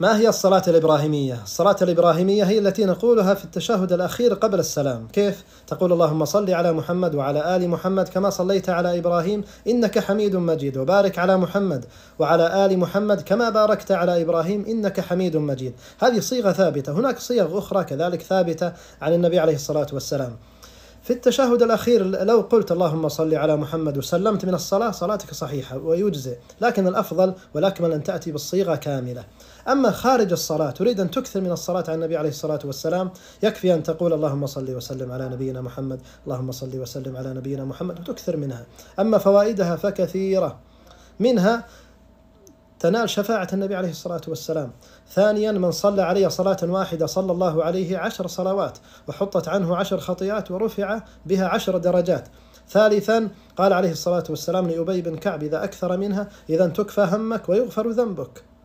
ما هي الصلاة الإبراهيمية؟ الصلاة الإبراهيمية هي التي نقولها في التشهد الأخير قبل السلام، كيف؟ تقول اللهم صل على محمد وعلى آل محمد كما صليت على إبراهيم إنك حميد مجيد، وبارك على محمد وعلى آل محمد كما باركت على إبراهيم إنك حميد مجيد، هذه صيغة ثابتة، هناك صيغ أخرى كذلك ثابتة عن النبي عليه الصلاة والسلام. في التشهد الأخير لو قلت اللهم صل على محمد وسلمت من الصلاة صلاتك صحيحة ويجزئ، لكن الأفضل والأكمل أن تأتي بالصيغة كاملة. أما خارج الصلاة تريد أن تكثر من الصلاة على النبي عليه الصلاة والسلام يكفي أن تقول اللهم صل وسلم على نبينا محمد اللهم صل وسلم على نبينا محمد وتكثر منها أما فوائدها فكثيرة منها تنال شفاعة النبي عليه الصلاة والسلام ثانيا من صلى علي صلاة واحدة صلى الله عليه عشر صلوات وحطت عنه عشر خطيئات ورفع بها عشر درجات ثالثا قال عليه الصلاة والسلام لأبي بن كعب إذا أكثر منها إذا تكفى همك ويغفر ذنبك